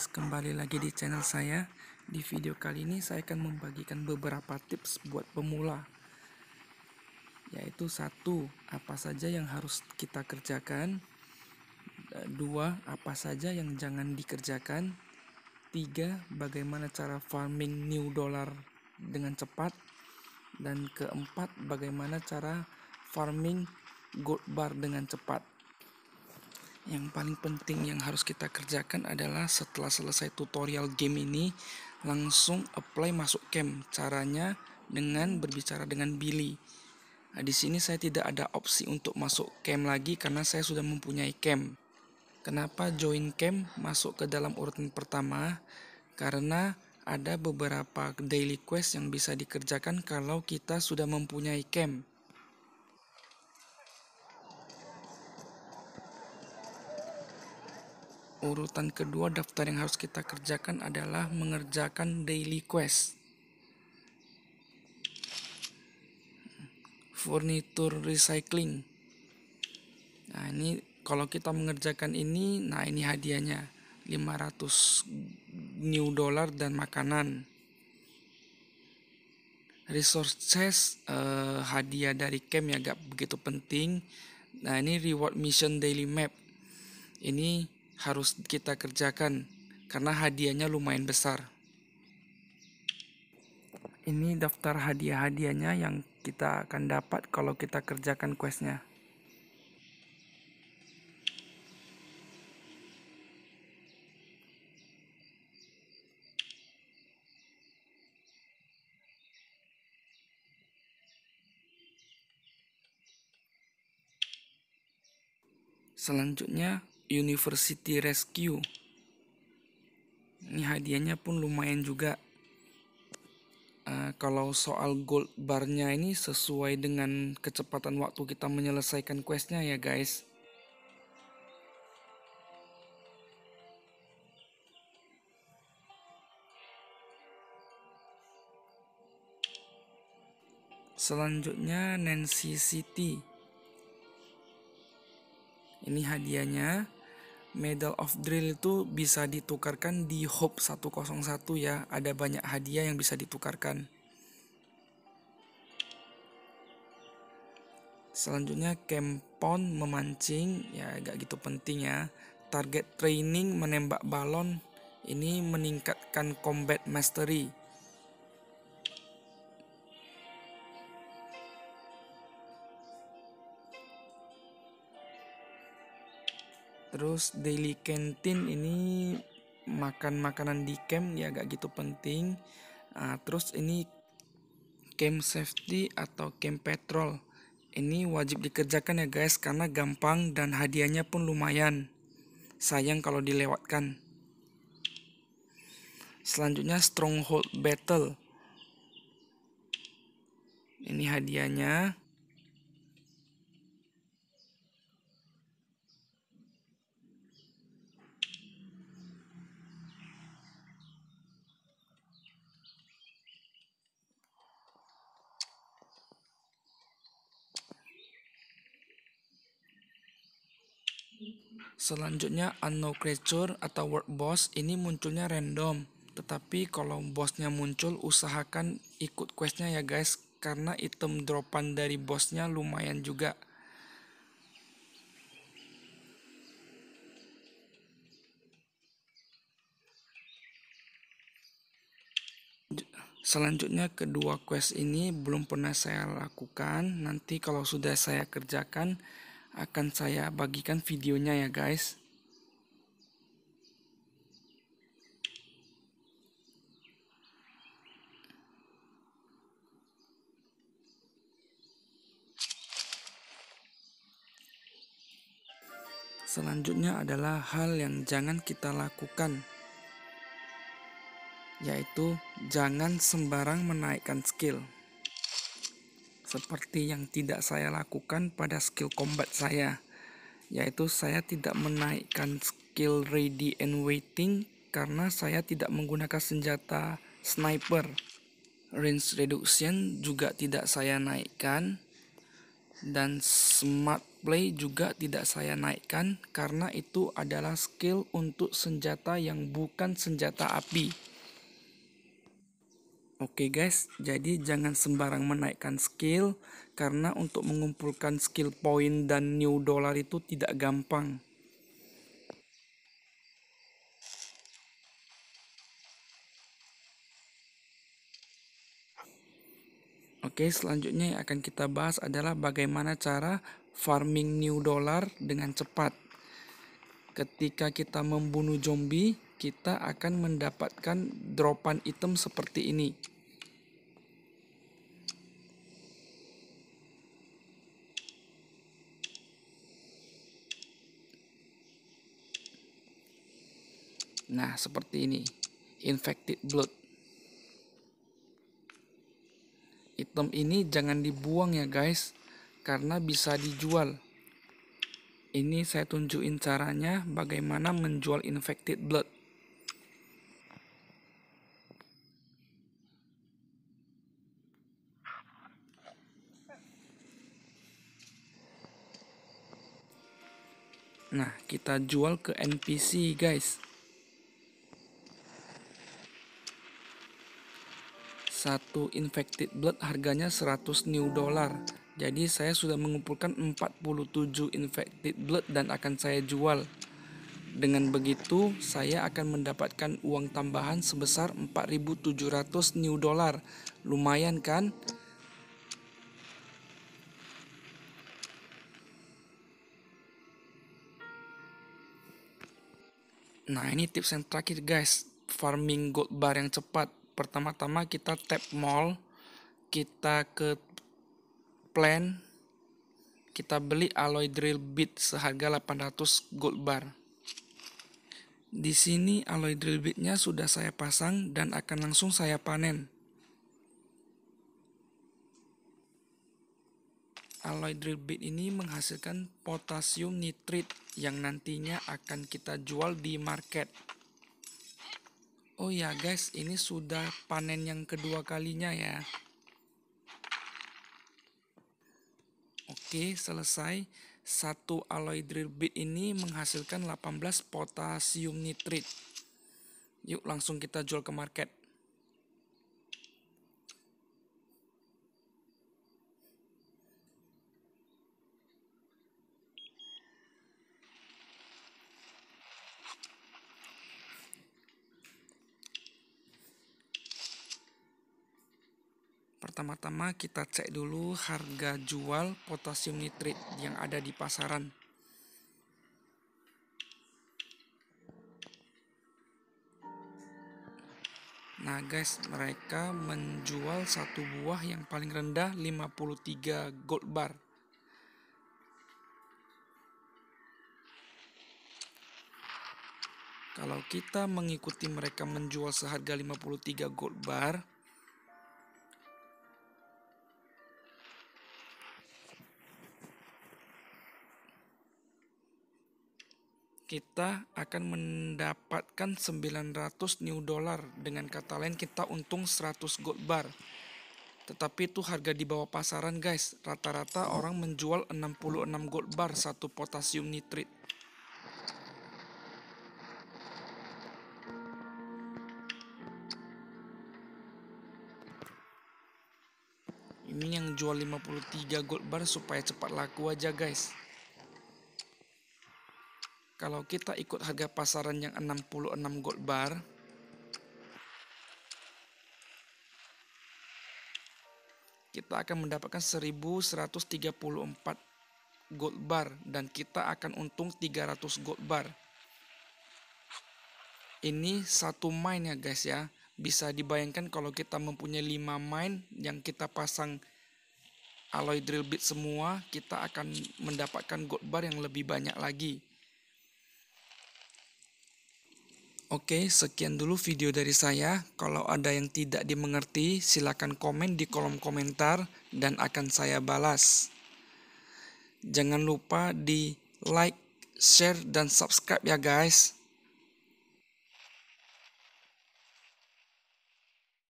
guys, kembali lagi di channel saya. Di video kali ini saya akan membagikan beberapa tips buat pemula. Yaitu satu, apa saja yang harus kita kerjakan. Dua, apa saja yang jangan dikerjakan. Tiga, bagaimana cara farming new dollar dengan cepat. Dan keempat, bagaimana cara farming gold bar dengan cepat yang paling penting yang harus kita kerjakan adalah setelah selesai tutorial game ini langsung apply masuk camp caranya dengan berbicara dengan Billy nah, di sini saya tidak ada opsi untuk masuk camp lagi karena saya sudah mempunyai camp kenapa join camp masuk ke dalam urutan pertama karena ada beberapa daily quest yang bisa dikerjakan kalau kita sudah mempunyai camp urutan kedua daftar yang harus kita kerjakan adalah mengerjakan daily quest. Furniture recycling. Nah, ini kalau kita mengerjakan ini, nah ini hadiahnya 500 new dollar dan makanan. Resource chest eh, hadiah dari camp ya agak begitu penting. Nah, ini reward mission daily map. Ini harus kita kerjakan karena hadiahnya lumayan besar. Ini daftar hadiah-hadiahnya yang kita akan dapat kalau kita kerjakan questnya. Selanjutnya, University Rescue. Ini hadiahnya pun lumayan juga. Uh, kalau soal gold barnya ini sesuai dengan kecepatan waktu kita menyelesaikan questnya ya guys. Selanjutnya Nancy City. Ini hadiahnya Medal of Drill itu bisa ditukarkan di Hope 101 ya. Ada banyak hadiah yang bisa ditukarkan. Selanjutnya Kempon memancing, ya agak gitu penting ya. Target training menembak balon ini meningkatkan combat mastery terus daily canteen ini makan makanan di camp ya agak gitu penting uh, terus ini camp safety atau camp patrol ini wajib dikerjakan ya guys karena gampang dan hadiahnya pun lumayan sayang kalau dilewatkan selanjutnya stronghold battle ini hadiahnya Selanjutnya unknown creature atau word boss ini munculnya random. Tetapi kalau bosnya muncul usahakan ikut questnya ya guys karena item dropan dari bosnya lumayan juga. Selanjutnya kedua quest ini belum pernah saya lakukan. Nanti kalau sudah saya kerjakan akan saya bagikan videonya ya guys. Selanjutnya adalah hal yang jangan kita lakukan, yaitu jangan sembarang menaikkan skill seperti yang tidak saya lakukan pada skill combat saya, yaitu saya tidak menaikkan skill ready and waiting karena saya tidak menggunakan senjata sniper. Range reduction juga tidak saya naikkan dan smart play juga tidak saya naikkan karena itu adalah skill untuk senjata yang bukan senjata api. Oke okay guys, jadi jangan sembarang menaikkan skill karena untuk mengumpulkan skill point dan new dollar itu tidak gampang. Oke, okay, selanjutnya yang akan kita bahas adalah bagaimana cara farming new dollar dengan cepat. Ketika kita membunuh zombie, kita akan mendapatkan dropan item seperti ini. Nah, seperti ini. Infected blood. Item ini jangan dibuang ya, guys, karena bisa dijual. Ini saya tunjukin caranya bagaimana menjual infected blood. Nah, kita jual ke NPC, guys. Satu infected blood harganya 100 new dollar. Jadi saya sudah mengumpulkan 47 infected blood dan akan saya jual. Dengan begitu, saya akan mendapatkan uang tambahan sebesar 4.700 new dollar. Lumayan kan? Nah ini tips yang terakhir guys, farming gold bar yang cepat. Pertama-tama kita tap mall, kita ke plan, kita beli alloy drill bit seharga 800 gold bar. Di sini alloy drill bitnya sudah saya pasang dan akan langsung saya panen. alloy drill bit ini menghasilkan potasium nitrit yang nantinya akan kita jual di market. Oh ya guys, ini sudah panen yang kedua kalinya ya. Oke, selesai. Satu alloy drill bit ini menghasilkan 18 potasium nitrit. Yuk langsung kita jual ke market. Pertama-tama kita cek dulu harga jual potasium nitrit yang ada di pasaran. Nah guys, mereka menjual satu buah yang paling rendah 53 gold bar. Kalau kita mengikuti mereka menjual seharga 53 gold bar, kita akan mendapatkan 900 new dollar dengan kata lain kita untung 100 gold bar tetapi itu harga di bawah pasaran guys rata-rata orang menjual 66 gold bar satu potasium nitrit ini yang jual 53 gold bar supaya cepat laku aja guys kalau kita ikut harga pasaran yang 66 gold bar, kita akan mendapatkan 1134 gold bar dan kita akan untung 300 gold bar. Ini satu mine ya guys ya. Bisa dibayangkan kalau kita mempunyai 5 main yang kita pasang alloy drill bit semua, kita akan mendapatkan gold bar yang lebih banyak lagi. Oke, sekian dulu video dari saya. Kalau ada yang tidak dimengerti, silakan komen di kolom komentar dan akan saya balas. Jangan lupa di like, share, dan subscribe ya guys.